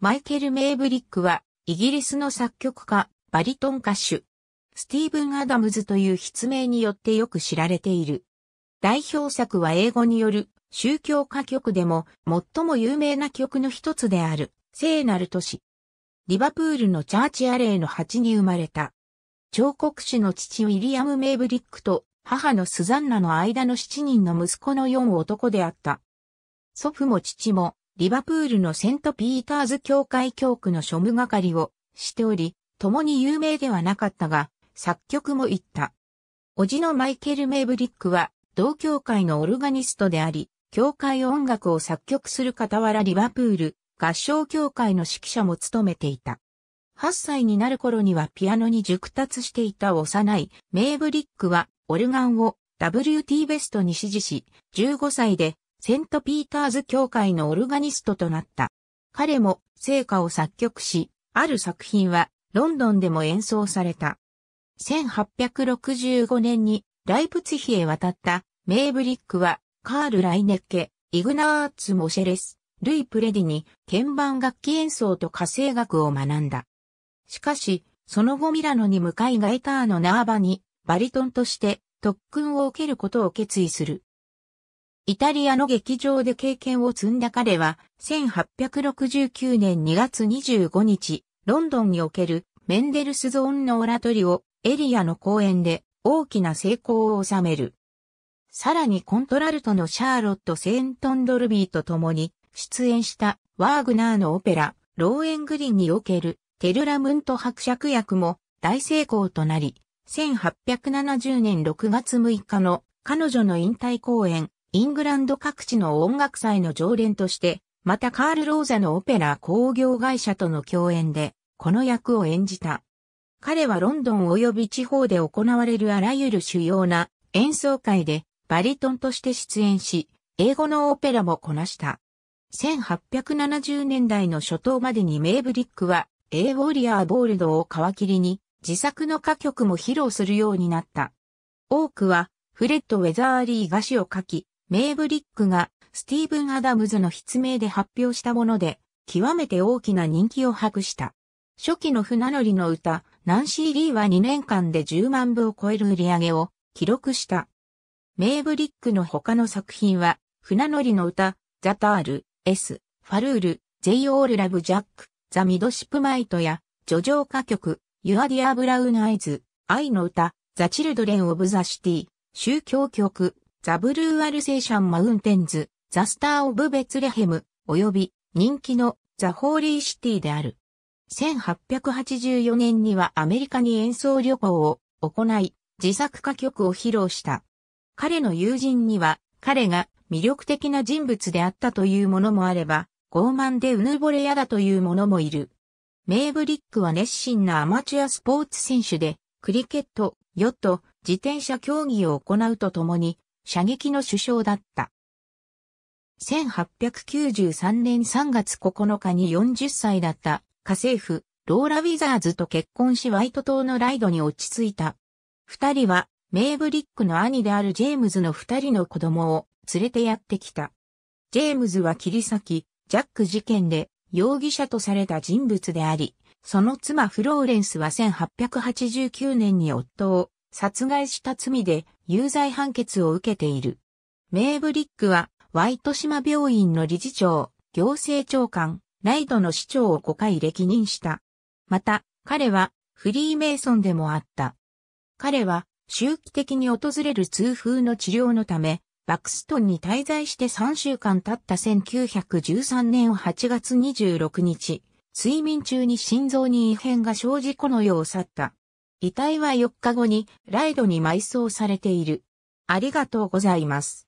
マイケル・メイブリックは、イギリスの作曲家、バリトン歌手、スティーブン・アダムズという筆名によってよく知られている。代表作は英語による宗教歌曲でも最も有名な曲の一つである聖なる都市。リバプールのチャーチアレーの鉢に生まれた。彫刻師の父ウィリアム・メイブリックと母のスザンナの間の7人の息子の4男であった。祖父も父もリバプールのセント・ピーターズ教会教区の庶務係をしており、共に有名ではなかったが、作曲も行った。叔父のマイケル・メイブリックは、同教会のオルガニストであり、教会音楽を作曲する傍らリバプール、合唱協会の指揮者も務めていた。8歳になる頃にはピアノに熟達していた幼いメイブリックはオルガンを WT ベストに指示し、15歳でセントピーターズ教会のオルガニストとなった。彼も聖歌を作曲し、ある作品はロンドンでも演奏された。1865年にライプツヒへ渡ったメイブリックはカール・ライネッケ、イグナーツ・モシェレス、ルイ・プレディに鍵盤楽器演奏と火星学を学んだ。しかし、その後ミラノに向かいガイターのナーバにバリトンとして特訓を受けることを決意する。イタリアの劇場で経験を積んだ彼は、1869年2月25日、ロンドンにおけるメンデルスゾーンのオラトリオ、エリアの公演で大きな成功を収める。さらにコントラルトのシャーロット・セントンドルビーと共に出演したワーグナーのオペラ、ローエングリンにおけるテルラムント伯爵役も大成功となり、1870年6月6日の彼女の引退公演イングランド各地の音楽祭の常連として、またカール・ローザのオペラ工業会社との共演で、この役を演じた。彼はロンドン及び地方で行われるあらゆる主要な演奏会でバリトンとして出演し、英語のオペラもこなした。1870年代の初頭までにメイブリックは、A ウォリアー・ボールドを皮切りに、自作の歌曲も披露するようになった。多くは、フレッド・ウェザーリー菓子を書き、メイブリックがスティーブン・アダムズの筆名で発表したもので、極めて大きな人気を博した。初期の船乗りの歌、ナンシー・リーは2年間で10万部を超える売り上げを記録した。メイブリックの他の作品は、船乗りの歌、ザタール、S、ファルール、イ・オールラブジャック、ザミドシップマイトや、叙情歌曲、ユアディアブラウンアイズ、愛の歌、ザチルドレンオブザシティ、宗教曲、ザ・ブルー・アルセーシャン・マウンテンズ、ザ・スター・オブ・ベツレヘム、及び人気のザ・ホーリー・シティである。1884年にはアメリカに演奏旅行を行い、自作歌曲を披露した。彼の友人には、彼が魅力的な人物であったというものもあれば、傲慢でうぬぼれ屋だというものもいる。メイブリックは熱心なアマチュアスポーツ選手で、クリケット、ヨット、自転車競技を行うとともに、射撃の首相だった。1893年3月9日に40歳だった家政婦ローラ・ウィザーズと結婚しワイト島のライドに落ち着いた。二人はメイブリックの兄であるジェームズの二人の子供を連れてやってきた。ジェームズは切り裂き、ジャック事件で容疑者とされた人物であり、その妻フローレンスは1889年に夫を殺害した罪で有罪判決を受けている。メイブリックは、ワイト島病院の理事長、行政長官、ライドの市長を5回歴任した。また、彼は、フリーメイソンでもあった。彼は、周期的に訪れる痛風の治療のため、バクストンに滞在して3週間経った1913年8月26日、睡眠中に心臓に異変が生じこの世を去った。遺体は4日後にライドに埋葬されている。ありがとうございます。